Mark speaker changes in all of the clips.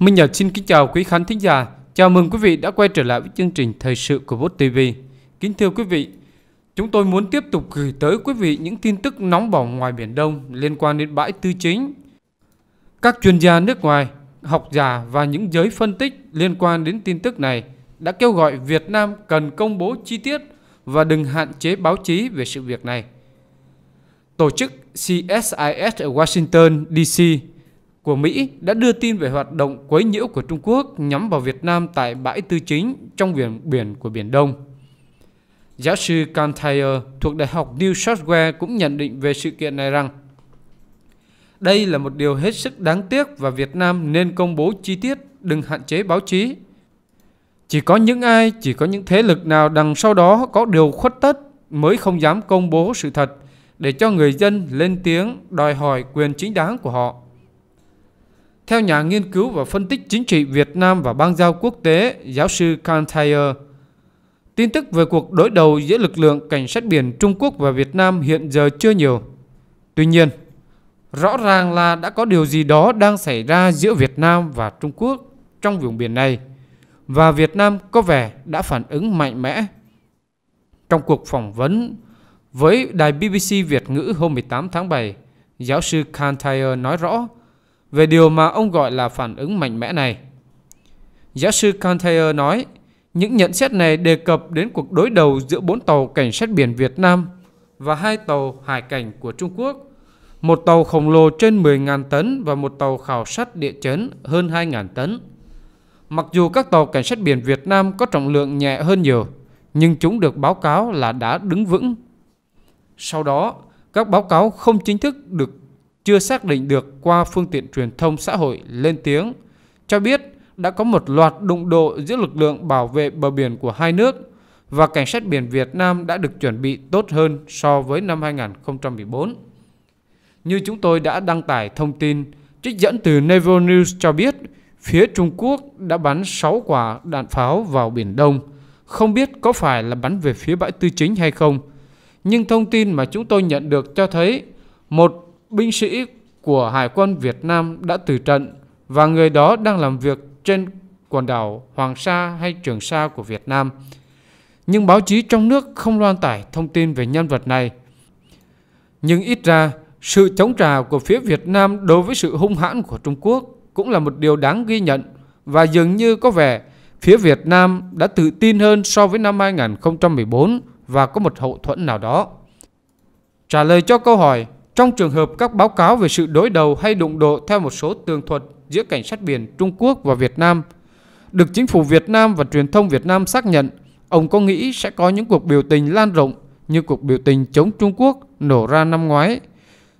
Speaker 1: Minh Nhật xin kính chào quý khán thính giả. Chào mừng quý vị đã quay trở lại với chương trình Thời sự của Bốt TV. Kính thưa quý vị, chúng tôi muốn tiếp tục gửi tới quý vị những tin tức nóng bỏng ngoài Biển Đông liên quan đến bãi tư chính. Các chuyên gia nước ngoài, học giả và những giới phân tích liên quan đến tin tức này đã kêu gọi Việt Nam cần công bố chi tiết và đừng hạn chế báo chí về sự việc này. Tổ chức CSIS ở Washington, D.C của Mỹ đã đưa tin về hoạt động quấy nhiễu của Trung Quốc nhắm vào Việt Nam tại bãi tư chính trong biển biển của Biển Đông. Giáo sư Kantayer thuộc Đại học New South Wales cũng nhận định về sự kiện này rằng đây là một điều hết sức đáng tiếc và Việt Nam nên công bố chi tiết, đừng hạn chế báo chí. Chỉ có những ai, chỉ có những thế lực nào đằng sau đó có điều khuất tất mới không dám công bố sự thật để cho người dân lên tiếng đòi hỏi quyền chính đáng của họ. Theo nhà nghiên cứu và phân tích chính trị Việt Nam và bang giao quốc tế, giáo sư Carl Thayer, tin tức về cuộc đối đầu giữa lực lượng cảnh sát biển Trung Quốc và Việt Nam hiện giờ chưa nhiều. Tuy nhiên, rõ ràng là đã có điều gì đó đang xảy ra giữa Việt Nam và Trung Quốc trong vùng biển này và Việt Nam có vẻ đã phản ứng mạnh mẽ. Trong cuộc phỏng vấn với đài BBC Việt ngữ hôm 18 tháng 7, giáo sư Thayer nói rõ về điều mà ông gọi là phản ứng mạnh mẽ này. Giáo sư Contayer nói, những nhận xét này đề cập đến cuộc đối đầu giữa bốn tàu cảnh sát biển Việt Nam và hai tàu hải cảnh của Trung Quốc, một tàu khổng lồ trên 10.000 tấn và một tàu khảo sát địa chấn hơn 2.000 tấn. Mặc dù các tàu cảnh sát biển Việt Nam có trọng lượng nhẹ hơn nhiều, nhưng chúng được báo cáo là đã đứng vững. Sau đó, các báo cáo không chính thức được chưa xác định được qua phương tiện truyền thông xã hội lên tiếng, cho biết đã có một loạt đụng độ giữa lực lượng bảo vệ bờ biển của hai nước và cảnh sát biển Việt Nam đã được chuẩn bị tốt hơn so với năm 2014. Như chúng tôi đã đăng tải thông tin, trích dẫn từ Naval News cho biết phía Trung Quốc đã bắn 6 quả đạn pháo vào Biển Đông, không biết có phải là bắn về phía bãi tư chính hay không. Nhưng thông tin mà chúng tôi nhận được cho thấy một binh sĩ của Hải quân Việt Nam đã từ trận và người đó đang làm việc trên quần đảo Hoàng Sa hay Trường Sa của Việt Nam. Nhưng báo chí trong nước không loan tải thông tin về nhân vật này. Nhưng ít ra, sự chống trả của phía Việt Nam đối với sự hung hãn của Trung Quốc cũng là một điều đáng ghi nhận và dường như có vẻ phía Việt Nam đã tự tin hơn so với năm 2014 và có một hậu thuẫn nào đó. Trả lời cho câu hỏi trong trường hợp các báo cáo về sự đối đầu hay đụng độ theo một số tường thuật giữa cảnh sát biển Trung Quốc và Việt Nam, được chính phủ Việt Nam và truyền thông Việt Nam xác nhận, ông có nghĩ sẽ có những cuộc biểu tình lan rộng như cuộc biểu tình chống Trung Quốc nổ ra năm ngoái,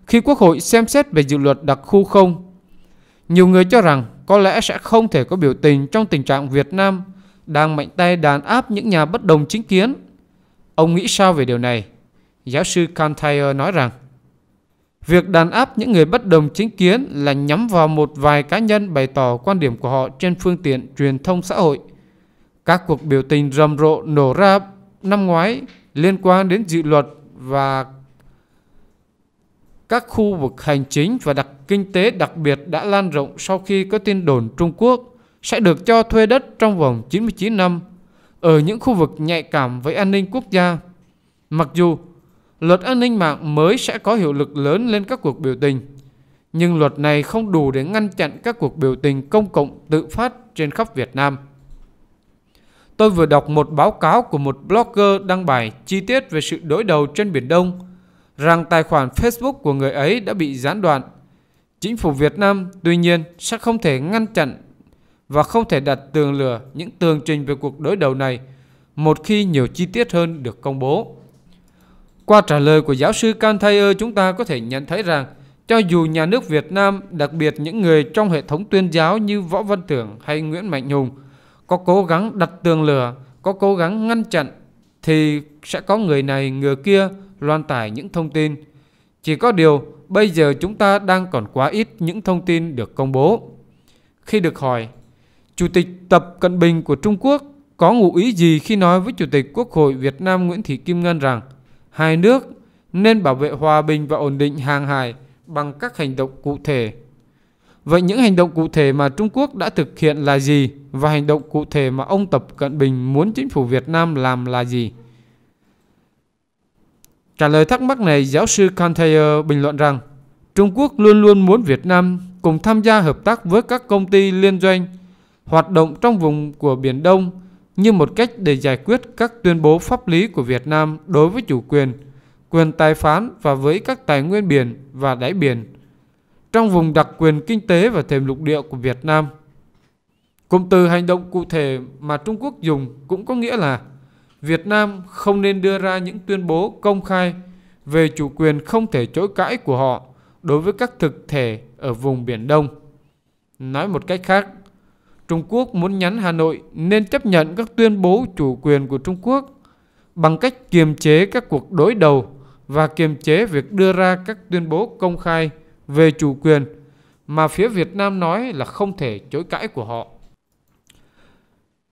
Speaker 1: khi Quốc hội xem xét về dự luật đặc khu không. Nhiều người cho rằng có lẽ sẽ không thể có biểu tình trong tình trạng Việt Nam đang mạnh tay đàn áp những nhà bất đồng chính kiến. Ông nghĩ sao về điều này? Giáo sư Kantayer nói rằng Việc đàn áp những người bất đồng chính kiến là nhắm vào một vài cá nhân bày tỏ quan điểm của họ trên phương tiện truyền thông xã hội. Các cuộc biểu tình rầm rộ nổ ra năm ngoái liên quan đến dự luật và các khu vực hành chính và đặc kinh tế đặc biệt đã lan rộng sau khi có tin đồn Trung Quốc sẽ được cho thuê đất trong vòng 99 năm ở những khu vực nhạy cảm với an ninh quốc gia. Mặc dù luật an ninh mạng mới sẽ có hiệu lực lớn lên các cuộc biểu tình. Nhưng luật này không đủ để ngăn chặn các cuộc biểu tình công cộng tự phát trên khắp Việt Nam. Tôi vừa đọc một báo cáo của một blogger đăng bài chi tiết về sự đối đầu trên Biển Đông, rằng tài khoản Facebook của người ấy đã bị gián đoạn. Chính phủ Việt Nam, tuy nhiên, sẽ không thể ngăn chặn và không thể đặt tường lửa những tường trình về cuộc đối đầu này một khi nhiều chi tiết hơn được công bố. Qua trả lời của giáo sư Can Thayer, chúng ta có thể nhận thấy rằng cho dù nhà nước Việt Nam, đặc biệt những người trong hệ thống tuyên giáo như Võ Văn Tưởng hay Nguyễn Mạnh Hùng, có cố gắng đặt tường lửa, có cố gắng ngăn chặn, thì sẽ có người này người kia loan tải những thông tin. Chỉ có điều, bây giờ chúng ta đang còn quá ít những thông tin được công bố. Khi được hỏi, Chủ tịch Tập Cận Bình của Trung Quốc có ngụ ý gì khi nói với Chủ tịch Quốc hội Việt Nam Nguyễn Thị Kim Ngân rằng – hai nước nên bảo vệ hòa bình và ổn định hàng hải bằng các hành động cụ thể. Vậy những hành động cụ thể mà Trung Quốc đã thực hiện là gì và hành động cụ thể mà ông Tập Cận Bình muốn chính phủ Việt Nam làm là gì? Trả lời thắc mắc này, giáo sư Kantayer bình luận rằng Trung Quốc luôn luôn muốn Việt Nam cùng tham gia hợp tác với các công ty liên doanh hoạt động trong vùng của Biển Đông như một cách để giải quyết các tuyên bố pháp lý của Việt Nam đối với chủ quyền, quyền tài phán và với các tài nguyên biển và đáy biển trong vùng đặc quyền kinh tế và thềm lục địa của Việt Nam. Cụm từ hành động cụ thể mà Trung Quốc dùng cũng có nghĩa là Việt Nam không nên đưa ra những tuyên bố công khai về chủ quyền không thể chối cãi của họ đối với các thực thể ở vùng Biển Đông. Nói một cách khác, Trung Quốc muốn nhắn Hà Nội nên chấp nhận các tuyên bố chủ quyền của Trung Quốc bằng cách kiềm chế các cuộc đối đầu và kiềm chế việc đưa ra các tuyên bố công khai về chủ quyền mà phía Việt Nam nói là không thể chối cãi của họ.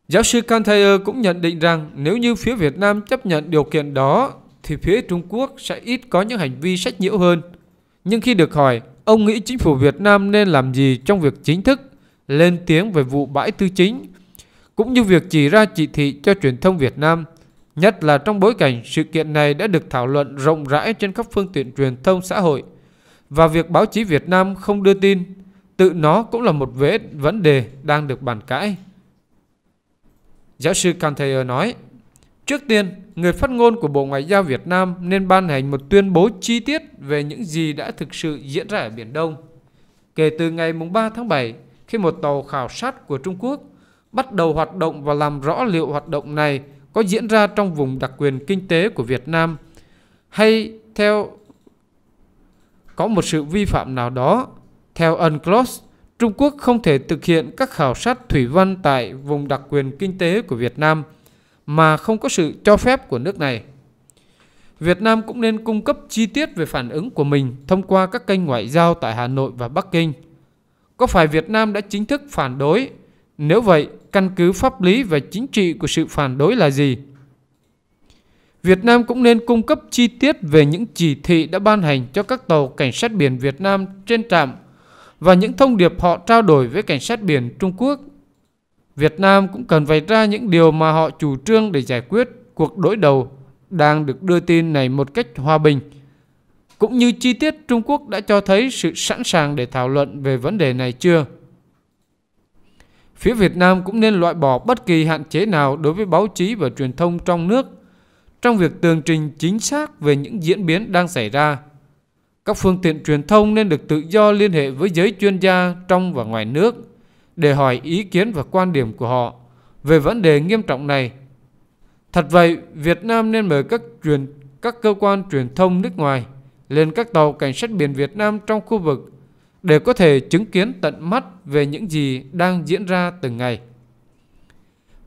Speaker 1: Giáo sư Kantayer cũng nhận định rằng nếu như phía Việt Nam chấp nhận điều kiện đó thì phía Trung Quốc sẽ ít có những hành vi sách nhiễu hơn. Nhưng khi được hỏi ông nghĩ chính phủ Việt Nam nên làm gì trong việc chính thức lên tiếng về vụ bãi tư chính, cũng như việc chỉ ra chỉ thị cho truyền thông Việt Nam, nhất là trong bối cảnh sự kiện này đã được thảo luận rộng rãi trên các phương tiện truyền thông xã hội và việc báo chí Việt Nam không đưa tin, tự nó cũng là một vế vấn đề đang được bàn cãi. Giáo sư Cantayer nói, trước tiên, người phát ngôn của Bộ Ngoại giao Việt Nam nên ban hành một tuyên bố chi tiết về những gì đã thực sự diễn ra ở Biển Đông. Kể từ ngày 3 tháng 7, khi một tàu khảo sát của Trung Quốc bắt đầu hoạt động và làm rõ liệu hoạt động này có diễn ra trong vùng đặc quyền kinh tế của Việt Nam hay theo có một sự vi phạm nào đó. Theo UNCLOS, Trung Quốc không thể thực hiện các khảo sát thủy văn tại vùng đặc quyền kinh tế của Việt Nam mà không có sự cho phép của nước này. Việt Nam cũng nên cung cấp chi tiết về phản ứng của mình thông qua các kênh ngoại giao tại Hà Nội và Bắc Kinh. Có phải Việt Nam đã chính thức phản đối? Nếu vậy, căn cứ pháp lý và chính trị của sự phản đối là gì? Việt Nam cũng nên cung cấp chi tiết về những chỉ thị đã ban hành cho các tàu cảnh sát biển Việt Nam trên trạm và những thông điệp họ trao đổi với cảnh sát biển Trung Quốc. Việt Nam cũng cần vạch ra những điều mà họ chủ trương để giải quyết cuộc đối đầu đang được đưa tin này một cách hòa bình cũng như chi tiết Trung Quốc đã cho thấy sự sẵn sàng để thảo luận về vấn đề này chưa. Phía Việt Nam cũng nên loại bỏ bất kỳ hạn chế nào đối với báo chí và truyền thông trong nước trong việc tường trình chính xác về những diễn biến đang xảy ra. Các phương tiện truyền thông nên được tự do liên hệ với giới chuyên gia trong và ngoài nước để hỏi ý kiến và quan điểm của họ về vấn đề nghiêm trọng này. Thật vậy, Việt Nam nên mời các truyền các cơ quan truyền thông nước ngoài lên các tàu cảnh sát biển Việt Nam trong khu vực để có thể chứng kiến tận mắt về những gì đang diễn ra từng ngày.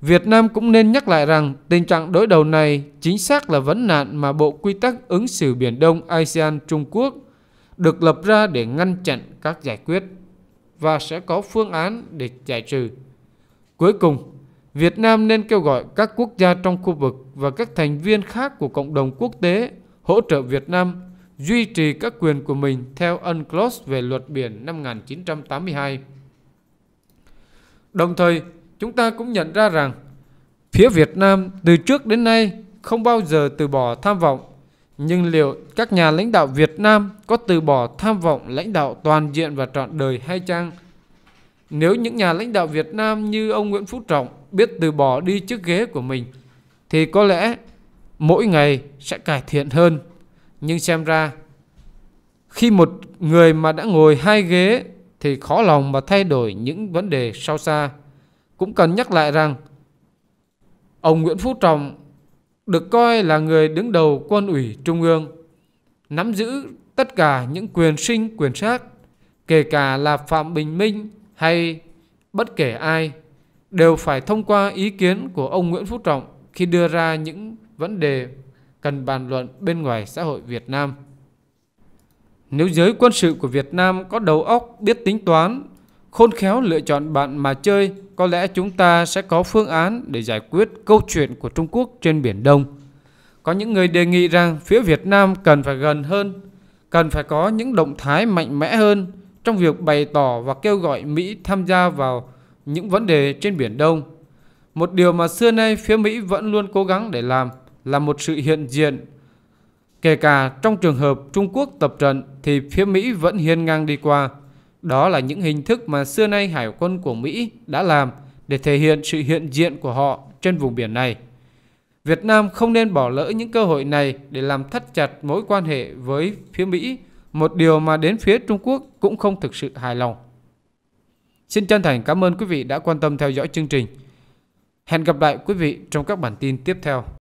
Speaker 1: Việt Nam cũng nên nhắc lại rằng tình trạng đối đầu này chính xác là vấn nạn mà Bộ Quy tắc ứng xử Biển Đông ASEAN Trung Quốc được lập ra để ngăn chặn các giải quyết và sẽ có phương án để giải trừ. Cuối cùng, Việt Nam nên kêu gọi các quốc gia trong khu vực và các thành viên khác của cộng đồng quốc tế hỗ trợ Việt Nam duy trì các quyền của mình theo UNCLOS về luật biển năm 1982. Đồng thời, chúng ta cũng nhận ra rằng phía Việt Nam từ trước đến nay không bao giờ từ bỏ tham vọng, nhưng liệu các nhà lãnh đạo Việt Nam có từ bỏ tham vọng lãnh đạo toàn diện và trọn đời hay chăng? Nếu những nhà lãnh đạo Việt Nam như ông Nguyễn Phú Trọng biết từ bỏ đi chiếc ghế của mình thì có lẽ mỗi ngày sẽ cải thiện hơn nhưng xem ra khi một người mà đã ngồi hai ghế thì khó lòng mà thay đổi những vấn đề sâu xa. Cũng cần nhắc lại rằng ông Nguyễn Phú Trọng được coi là người đứng đầu quân ủy Trung ương, nắm giữ tất cả những quyền sinh quyền sát, kể cả là Phạm Bình Minh hay bất kể ai, đều phải thông qua ý kiến của ông Nguyễn Phú Trọng khi đưa ra những vấn đề cần bàn luận bên ngoài xã hội Việt Nam. Nếu giới quân sự của Việt Nam có đầu óc biết tính toán, khôn khéo lựa chọn bạn mà chơi, có lẽ chúng ta sẽ có phương án để giải quyết câu chuyện của Trung Quốc trên Biển Đông. Có những người đề nghị rằng phía Việt Nam cần phải gần hơn, cần phải có những động thái mạnh mẽ hơn trong việc bày tỏ và kêu gọi Mỹ tham gia vào những vấn đề trên Biển Đông. Một điều mà xưa nay phía Mỹ vẫn luôn cố gắng để làm là một sự hiện diện. Kể cả trong trường hợp Trung Quốc tập trận thì phía Mỹ vẫn hiên ngang đi qua. Đó là những hình thức mà xưa nay hải quân của Mỹ đã làm để thể hiện sự hiện diện của họ trên vùng biển này. Việt Nam không nên bỏ lỡ những cơ hội này để làm thắt chặt mối quan hệ với phía Mỹ, một điều mà đến phía Trung Quốc cũng không thực sự hài lòng. Xin chân thành cảm ơn quý vị đã quan tâm theo dõi chương trình. Hẹn gặp lại quý vị trong các bản tin tiếp theo.